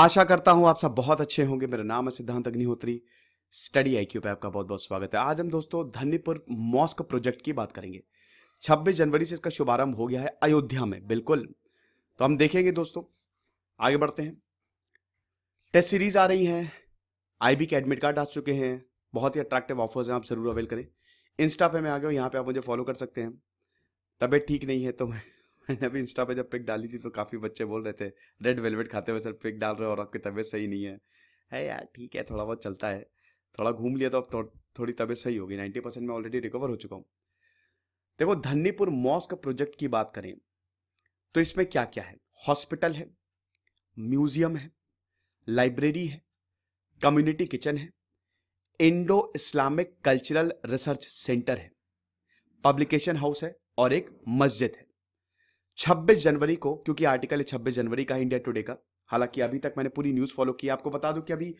आशा करता हूं आप सब बहुत अच्छे होंगे मेरा नाम है सिद्धांत अग्निहोत्री स्टडी आई क्यू पे आपका बहुत बहुत स्वागत है आज हम दोस्तों धन्यपुर मॉस्क प्रोजेक्ट की बात करेंगे 26 जनवरी से इसका शुभारंभ हो गया है अयोध्या में बिल्कुल तो हम देखेंगे दोस्तों आगे बढ़ते हैं टेस्ट सीरीज आ रही है आईबी के एडमिट कार्ड आ चुके हैं बहुत ही अट्रैक्टिव ऑफर्स हैं आप ज़रूर अवेल करें इंस्टा पे मैं आ गया हूँ यहाँ पे आप मुझे फॉलो कर सकते हैं तबीयत ठीक नहीं है तो मैं मैंने अभी इंस्टा पे जब पिक डाली थी तो काफ़ी बच्चे बोल रहे थे रेड वेलवेट खाते हुए सर पिक डाल रहे हो और आपकी तबीयत सही नहीं है है यार ठीक है थोड़ा बहुत चलता है थोड़ा घूम लिया तो अब थोड़ी तबीयत सही होगी नाइन्टी परसेंट मैं ऑलरेडी रिकवर हो चुका हूँ देखो धन्नीपुर मॉस्क प्रोजेक्ट की बात करें तो इसमें क्या क्या है हॉस्पिटल है म्यूजियम है लाइब्रेरी है कम्युनिटी किचन है Indo Islamic cultural research centre है पब्लिकेशन हाउस है और एक मस्जिद है 26 जनवरी को क्योंकि आर्टिकल है 26 जनवरी का इंडिया टुडे का हालांकि अभी तक मैंने पूरी न्यूज़ फॉलो की आपको बता दूं कि अभी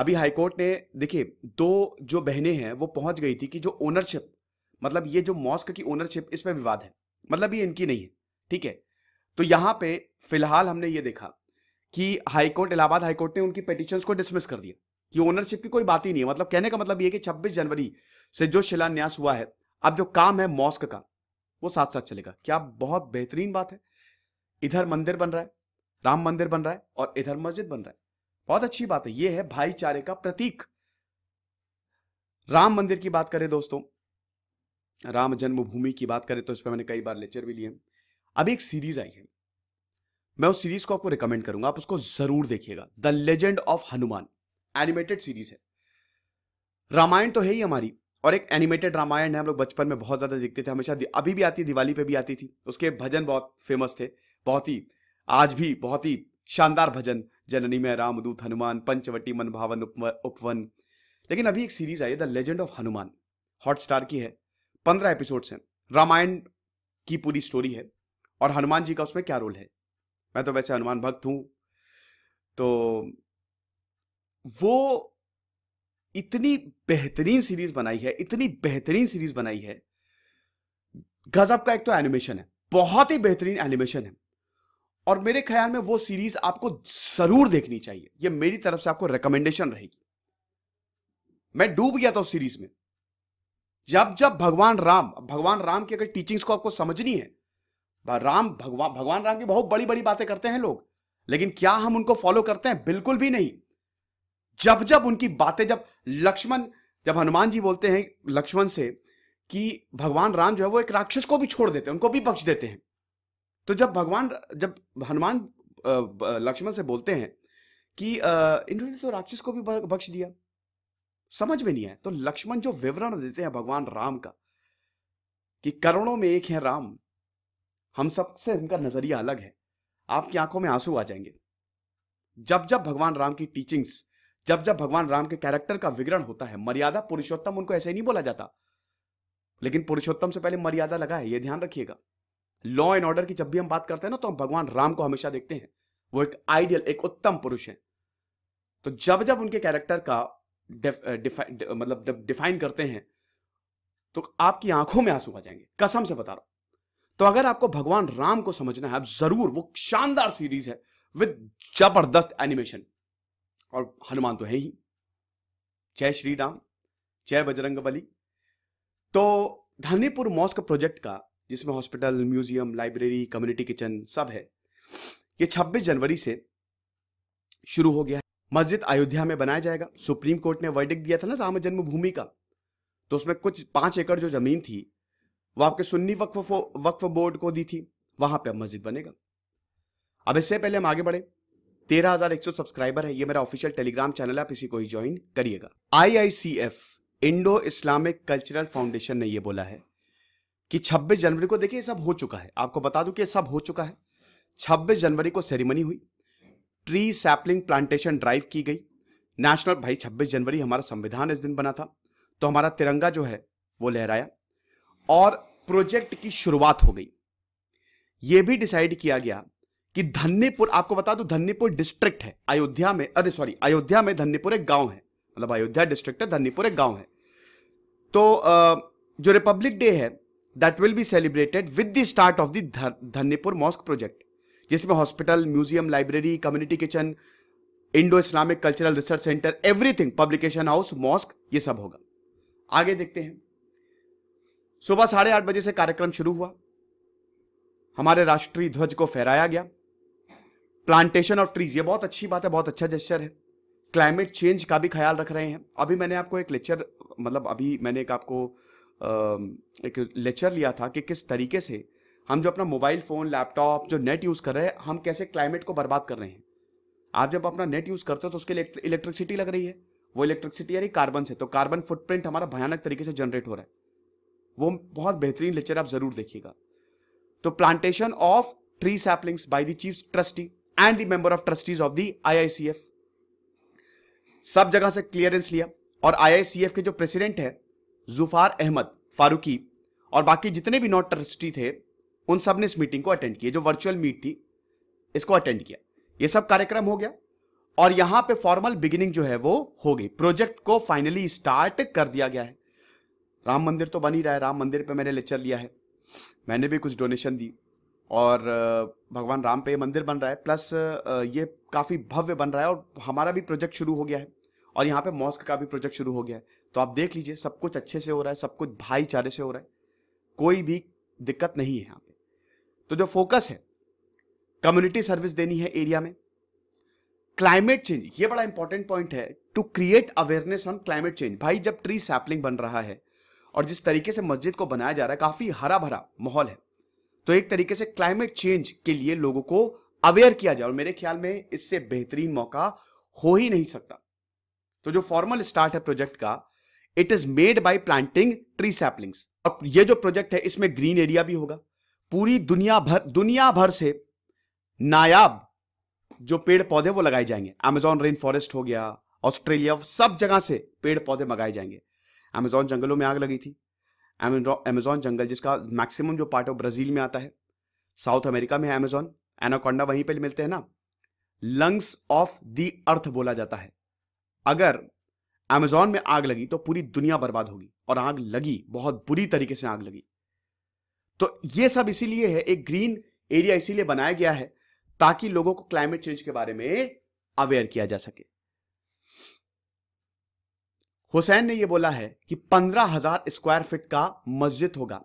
अभी हाईकोर्ट ने देखिए दो जो बहनें हैं वो पहुंच गई थी कि जो ओनरशिप मतलब ये जो मॉस्क की ओनरशिप इस विवाद है मतलब ये इनकी नहीं है ठीक है तो यहां पे फिलहाल हमने ये देखा कि हाईकोर्ट इलाहाबाद हाईकोर्ट ने उनकी पिटिशन को डिसमिस कर दिया कि ओनरशिप की कोई बात ही नहीं है मतलब कहने का मतलब ये कि 26 जनवरी से जो शिलान्यास हुआ है अब जो काम है मॉस्क का वो साथ साथ चलेगा क्या बहुत बेहतरीन बात है इधर मंदिर बन रहा है राम मंदिर बन रहा है और इधर मस्जिद बन रहा है बहुत अच्छी बात है ये है भाईचारे का प्रतीक राम मंदिर की बात करें दोस्तों राम जन्मभूमि की बात करें तो इस पर मैंने कई बार लेक्चर भी लिए अभी एक सीरीज आई है मैं उस सीरीज को आपको रिकमेंड करूंगा आप उसको जरूर देखिएगा the legend of Hanuman animated series है रामायण तो है ही हमारी और एक एनिमेटेड रामायण है हम लोग बचपन में बहुत ज़्यादा देखते थे हमेशा अभी भी आती दिवाली पे भी आती थी उसके भजन बहुत फेमस थे बहुत ही आज भी बहुत ही शानदार भजन जननी में रामदूत हनुमान पंचवटी मन भावन उपवन लेकिन अभी एक सीरीज आई है the legend of Hanuman Hotstar की है पंद्रह एपिसोड्स हैं रामायण की पूरी स्टोरी है और हनुमान जी का उसमें क्या रोल है मैं तो वैसे हनुमान भक्त हूँ तो वो इतनी बेहतरीन सीरीज बनाई है इतनी बेहतरीन सीरीज बनाई है गजब का एक तो एनिमेशन है बहुत ही बेहतरीन एनिमेशन है और मेरे ख्याल में वो सीरीज आपको जरूर देखनी चाहिए ये मेरी तरफ से आपको रिकमेंडेशन रहेगी मैं डूब गया था उस सीरीज में जब जब भगवान राम भगवान राम की अगर टीचिंग्स को आपको समझनी है राम भगवान भगवान राम की बहुत बड़ी बड़ी बातें करते हैं लोग लेकिन क्या हम उनको फॉलो करते हैं बिल्कुल भी नहीं जब जब उनकी बातें जब लक्ष्मण जब हनुमान जी बोलते हैं लक्ष्मण से कि भगवान राम जो है वो एक राक्षस को भी छोड़ देते हैं उनको भी बख्श देते हैं तो जब भगवान जब हनुमान लक्ष्मण से बोलते हैं कि इन्होंने तो राक्षस को भी बख्श दिया समझ में नहीं आया तो लक्ष्मण जो विवरण देते हैं भगवान राम का कि करोड़ों में एक है राम हम सबसे उनका नजरिया अलग है आपकी आंखों में आंसू आ जाएंगे जब जब भगवान राम की टीचिंग्स जब जब भगवान राम के कैरेक्टर का विगरण होता है मर्यादा पुरुषोत्तम उनको ऐसे ही नहीं बोला जाता लेकिन पुरुषोत्तम से पहले मर्यादा लगा है ये ध्यान रखिएगा लॉ एंड ऑर्डर की जब भी हम बात करते हैं ना तो हम भगवान राम को हमेशा देखते हैं वो एक आइडियल एक उत्तम पुरुष है तो जब जब उनके कैरेक्टर का मतलब डिफाइन करते हैं तो आपकी आंखों में आंसू आ जाएंगे कसम से बता रहा हूं तो अगर आपको भगवान राम को समझना है आप जरूर वो शानदार सीरीज है विद जबरदस्त एनिमेशन और हनुमान तो है ही जय श्री राम जय बजरंग बली तो धनीपुर मॉस्क प्रोजेक्ट का जिसमें hospital museum library community kitchen सब है ये 26 जनवरी से शुरू हो गया है मस्जिद अयोध्या में बनाया जाएगा सुप्रीम कोर्ट ने वर्डिक दिया था ना राम जन्मभूमि का तो उसमें कुछ पांच एकड़ जो जमीन थी वो आपके सुन्नी वक्फ वक्फ बोर्ड को दी थी वहां पे मस्जिद बनेगा अब इससे पहले हम आगे बढ़े तेरह हजार एक सौ सब्सक्राइबर है ये मेरा ऑफिशियल टेलीग्राम चैनल है आप इसी को ही ज्वाइन करिएगा IICF Indo Islamic cultural foundation ने यह बोला है कि 26 जनवरी को देखिए सब हो चुका है आपको बता दूं कि सब हो चुका है 26 जनवरी को सेरेमनी हुई ट्री सैपलिंग प्लांटेशन ड्राइव की गई नेशनल भाई 26 जनवरी हमारा संविधान इस दिन बना था तो हमारा तिरंगा जो है वो लहराया और प्रोजेक्ट की शुरुआत हो गई ये भी डिसाइड किया गया कि धन्यपुर आपको बता दूं धन्यपुर डिस्ट्रिक्ट है अयोध्या में अरे सॉरी अयोध्या में धन्यपुर एक गांव है मतलब अयोध्या डिस्ट्रिक्ट है धन्यपुर एक गांव है तो जो रिपब्लिक डे है that will be celebrated with the start of the Dhannipur mosque project जिसमें hospital museum library community kitchen Indo Islamic cultural research centre everything publication house mosque ये सब होगा आगे देखते हैं सुबह साढ़े आठ बजे से कार्यक्रम शुरू हुआ हमारे राष्ट्रीय ध्वज को फहराया गया प्लांटेशन ऑफ ट्रीज ये बहुत अच्छी बात है बहुत अच्छा जेस्चर है क्लाइमेट चेंज का भी ख्याल रख रहे हैं अभी मैंने आपको एक लेक्चर मतलब अभी मैंने एक आपको एक लेक्चर लिया था कि किस तरीके से हम जो अपना मोबाइल फ़ोन लैपटॉप जो नेट यूज़ कर रहे हैं हम कैसे क्लाइमेट को बर्बाद कर रहे हैं आप जब अपना नेट यूज़ करते हो तो उसके लिए इलेक्ट्रिसिटी लग रही है वो इलेक्ट्रिसिटी यानी कार्बन से तो कार्बन फुटप्रिंट हमारा भयानक तरीके से जनरेट हो रहा है वो बहुत बेहतरीन लेक्चर आप ज़रूर देखिएगा तो plantation of tree saplings by the chief trustee and the member of trustees of the IICF सब जगह से क्लियरेंस लिया और आईआईसीएफ के जो प्रेसिडेंट है जुफार अहमद फारूकी और बाकी जितने भी नॉट ट्रस्टी थे उन सब ने इस मीटिंग को अटेंड किया जो वर्चुअल मीट थी इसको अटेंड किया ये सब कार्यक्रम हो गया और यहां पे फॉर्मल बिगिनिंग जो है वो हो गई प्रोजेक्ट को फाइनली स्टार्ट कर दिया गया है राम मंदिर तो बन ही रहा है राम मंदिर पे मैंने लेक्चर लिया है मैंने भी कुछ डोनेशन दी और भगवान राम पे मंदिर बन रहा है प्लस ये काफ़ी भव्य बन रहा है और हमारा भी प्रोजेक्ट शुरू हो गया है और यहाँ पे मॉस्क का भी प्रोजेक्ट शुरू हो गया है तो आप देख लीजिए सब कुछ अच्छे से हो रहा है सब कुछ भाईचारे से हो रहा है कोई भी दिक्कत नहीं है यहाँ पे तो जो फोकस है कम्युनिटी सर्विस देनी है एरिया में क्लाइमेट चेंज ये बड़ा इंपॉर्टेंट पॉइंट है to create awareness on climate change भाई जब ट्री सैपलिंग बन रहा है और जिस तरीके से मस्जिद को बनाया जा रहा है काफी हरा भरा माहौल है तो एक तरीके से क्लाइमेट चेंज के लिए लोगों को अवेयर किया जाए और मेरे ख्याल में इससे बेहतरीन मौका हो ही नहीं सकता तो जो फॉर्मल स्टार्ट है प्रोजेक्ट का it is made by planting tree saplings और ये जो प्रोजेक्ट है इसमें ग्रीन एरिया भी होगा पूरी दुनिया भर दुनिया भर से नायाब जो पेड़ पौधे वो लगाए जाएंगे अमेजोन रेन फॉरेस्ट हो गया ऑस्ट्रेलिया सब जगह से पेड़ पौधे मंगाए जाएंगे अमेजोन जंगलों में आग लगी थी अमेजॉन जंगल जिसका मैक्सिमम जो पार्ट है ब्राज़ील में आता है साउथ अमेरिका में है अमेजॉन एनाकोंडा वहीं पर मिलते हैं ना लंग्स ऑफ दी अर्थ बोला जाता है अगर अमेजॉन में आग लगी तो पूरी दुनिया बर्बाद होगी और आग लगी बहुत बुरी तरीके से आग लगी तो ये सब इसीलिए है एक ग्रीन एरिया इसीलिए बनाया गया है ताकि लोगों को क्लाइमेट चेंज के बारे में अवेयर किया जा सके हुसैन ने यह बोला है कि पंद्रह हजार स्क्वायर फीट का मस्जिद होगा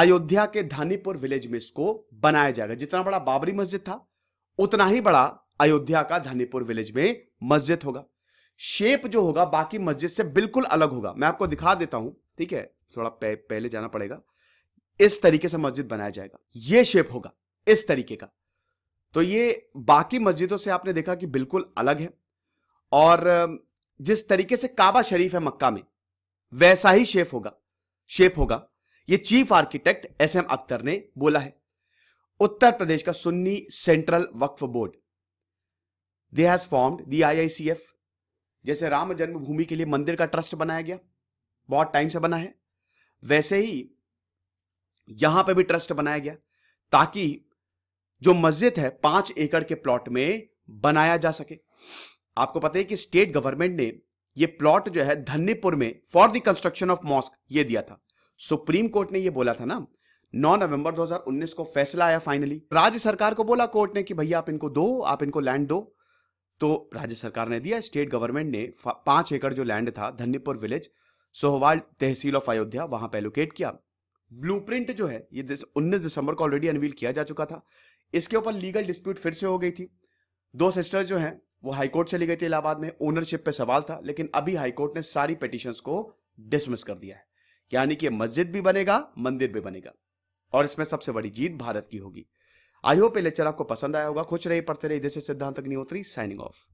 अयोध्या के धानीपुर विलेज में इसको बनाया जाएगा जितना बड़ा बाबरी मस्जिद था उतना ही बड़ा अयोध्या का धानीपुर विलेज में मस्जिद होगा शेप जो होगा बाकी मस्जिद से बिल्कुल अलग होगा मैं आपको दिखा देता हूं ठीक है थोड़ा पह, पहले जाना पड़ेगा इस तरीके से मस्जिद बनाया जाएगा ये शेप होगा इस तरीके का तो ये बाकी मस्जिदों से आपने देखा कि बिल्कुल अलग है और जिस तरीके से काबा शरीफ है मक्का में वैसा ही शेप होगा शेप होगा ये chief architect S M Akhtar ने बोला है उत्तर प्रदेश का Sunni central Waqf board they has formed the एफ जैसे राम जन्मभूमि के लिए मंदिर का ट्रस्ट बनाया गया बहुत टाइम से बना है वैसे ही यहां पर भी ट्रस्ट बनाया गया ताकि जो मस्जिद है पांच एकड़ के प्लॉट में बनाया जा सके आपको पता है कि स्टेट गवर्नमेंट ने ये प्लॉट जो है धन्नीपुर में for the construction of mosque ये दिया था सुप्रीम कोर्ट ने ये बोला था ना 9 नवंबर 2019 को फैसला आया फाइनली राज्य सरकार को बोला कोर्ट ने कि भैया आप इनको दो आप इनको लैंड दो तो राज्य सरकार ने दिया स्टेट गवर्नमेंट ने पांच एकड़ जो लैंड था धन्नीपुर विलेज सोहवाल तहसील ऑफ अयोध्या वहां पर एलोकेट किया ब्लूप्रिंट जो है ये दिस, 19 दिसंबर को ऑलरेडी अनवील किया जा चुका था इसके ऊपर लीगल डिस्प्यूट फिर से हो गई थी दो सिस्टर्स जो हैं वो हाईकोर्ट चली गई थी इलाहाबाद में ओनरशिप पे सवाल था लेकिन अभी हाईकोर्ट ने सारी पिटिशन को डिसमिस कर दिया है यानी कि मस्जिद भी बनेगा मंदिर भी बनेगा और इसमें सबसे बड़ी जीत भारत की होगी आई होप ये लेक्चर आपको पसंद आया होगा खुश रहिए पढ़ते रहिए जैसे सिद्धांत अग्निहोत्री साइनिंग ऑफ